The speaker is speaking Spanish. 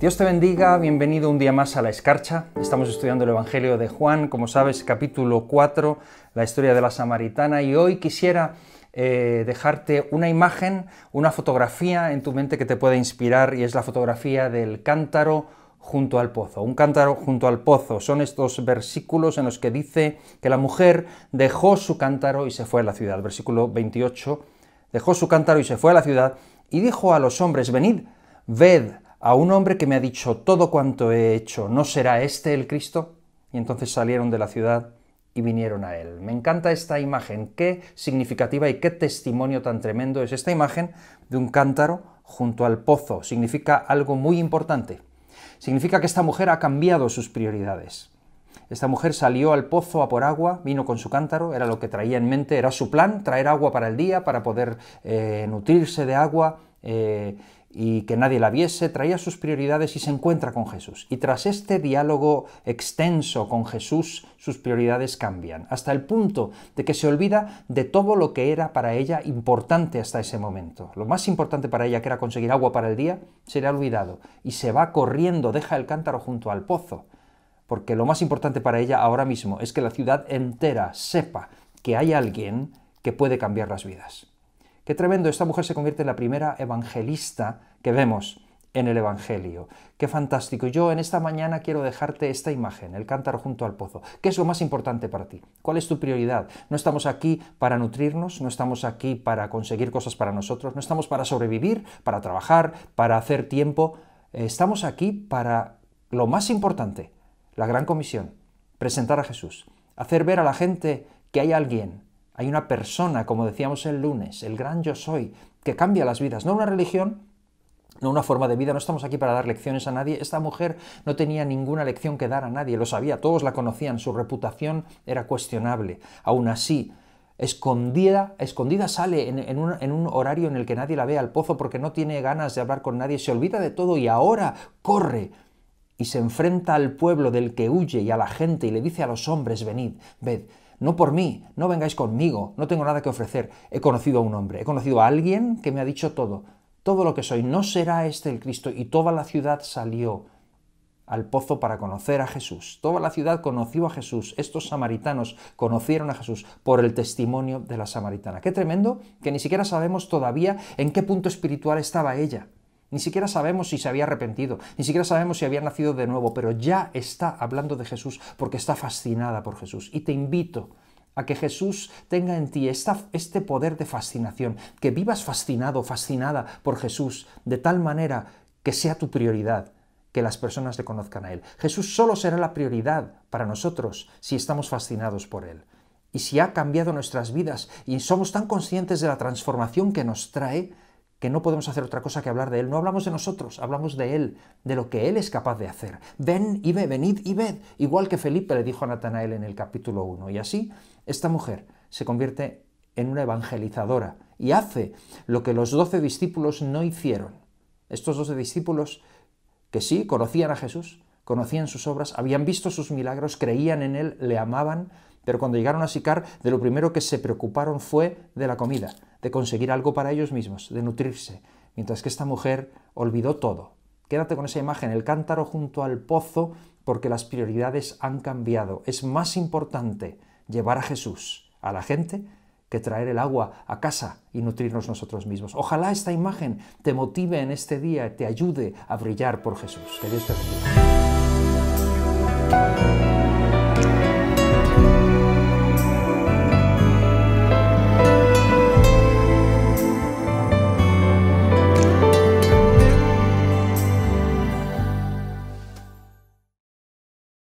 Dios te bendiga, bienvenido un día más a La Escarcha. Estamos estudiando el Evangelio de Juan, como sabes, capítulo 4, la historia de la samaritana, y hoy quisiera eh, dejarte una imagen, una fotografía en tu mente que te pueda inspirar, y es la fotografía del cántaro junto al pozo. Un cántaro junto al pozo. Son estos versículos en los que dice que la mujer dejó su cántaro y se fue a la ciudad. Versículo 28. Dejó su cántaro y se fue a la ciudad y dijo a los hombres, venid, ved a un hombre que me ha dicho todo cuanto he hecho, ¿no será este el Cristo? Y entonces salieron de la ciudad y vinieron a él. Me encanta esta imagen, qué significativa y qué testimonio tan tremendo es esta imagen de un cántaro junto al pozo. Significa algo muy importante. Significa que esta mujer ha cambiado sus prioridades. Esta mujer salió al pozo a por agua, vino con su cántaro, era lo que traía en mente, era su plan, traer agua para el día, para poder eh, nutrirse de agua. Eh, y que nadie la viese, traía sus prioridades y se encuentra con Jesús. Y tras este diálogo extenso con Jesús, sus prioridades cambian, hasta el punto de que se olvida de todo lo que era para ella importante hasta ese momento. Lo más importante para ella, que era conseguir agua para el día, se le ha olvidado y se va corriendo, deja el cántaro junto al pozo, porque lo más importante para ella ahora mismo es que la ciudad entera sepa que hay alguien que puede cambiar las vidas. Qué tremendo, esta mujer se convierte en la primera evangelista que vemos en el Evangelio. Qué fantástico. Yo en esta mañana quiero dejarte esta imagen, el cántaro junto al pozo. ¿Qué es lo más importante para ti? ¿Cuál es tu prioridad? No estamos aquí para nutrirnos, no estamos aquí para conseguir cosas para nosotros, no estamos para sobrevivir, para trabajar, para hacer tiempo. Estamos aquí para lo más importante, la gran comisión, presentar a Jesús, hacer ver a la gente que hay alguien hay una persona, como decíamos el lunes, el gran yo soy, que cambia las vidas, no una religión, no una forma de vida, no estamos aquí para dar lecciones a nadie. Esta mujer no tenía ninguna lección que dar a nadie, lo sabía, todos la conocían, su reputación era cuestionable. Aún así, escondida, escondida sale en, un, en, un, horario en el que nadie la ve al pozo porque no tiene ganas de hablar con nadie, se olvida de todo y ahora corre y se enfrenta al pueblo del que huye y a la gente y le dice a los hombres, venid, ved, no por mí, no vengáis conmigo, no tengo nada que ofrecer. He conocido a un hombre, he conocido a alguien que me ha dicho todo, todo lo que soy, no será este el Cristo. Y toda la ciudad salió al pozo para conocer a Jesús. Toda la ciudad conoció a Jesús. Estos samaritanos conocieron a Jesús por el testimonio de la samaritana. Qué tremendo que ni siquiera sabemos todavía en qué punto espiritual estaba ella. Ni siquiera sabemos si se había arrepentido, ni siquiera sabemos si había nacido de nuevo, pero ya está hablando de Jesús porque está fascinada por Jesús. Y te invito a que Jesús tenga en ti esta, este poder de fascinación, que vivas fascinado, fascinada por Jesús, de tal manera que sea tu prioridad, que las personas te conozcan a Él. Jesús solo será la prioridad para nosotros si estamos fascinados por Él. Y si ha cambiado nuestras vidas y somos tan conscientes de la transformación que nos trae, que no podemos hacer otra cosa que hablar de Él. No hablamos de nosotros, hablamos de Él, de lo que Él es capaz de hacer. Ven y ve, venid y ved, igual que Felipe le dijo a Natanael en el capítulo 1. Y así, esta mujer se convierte en una evangelizadora y hace lo que los doce discípulos no hicieron. Estos doce discípulos que sí conocían a Jesús, conocían sus obras, habían visto sus milagros, creían en Él, le amaban, pero cuando llegaron a Sicar, de lo primero que se preocuparon fue de la comida de conseguir algo para ellos mismos, de nutrirse, mientras que esta mujer olvidó todo. Quédate con esa imagen, el cántaro junto al pozo, porque las prioridades han cambiado. Es más importante llevar a Jesús a la gente que traer el agua a casa y nutrirnos nosotros mismos. Ojalá esta imagen te motive en este día, te ayude a brillar por Jesús. Que Dios te bendiga.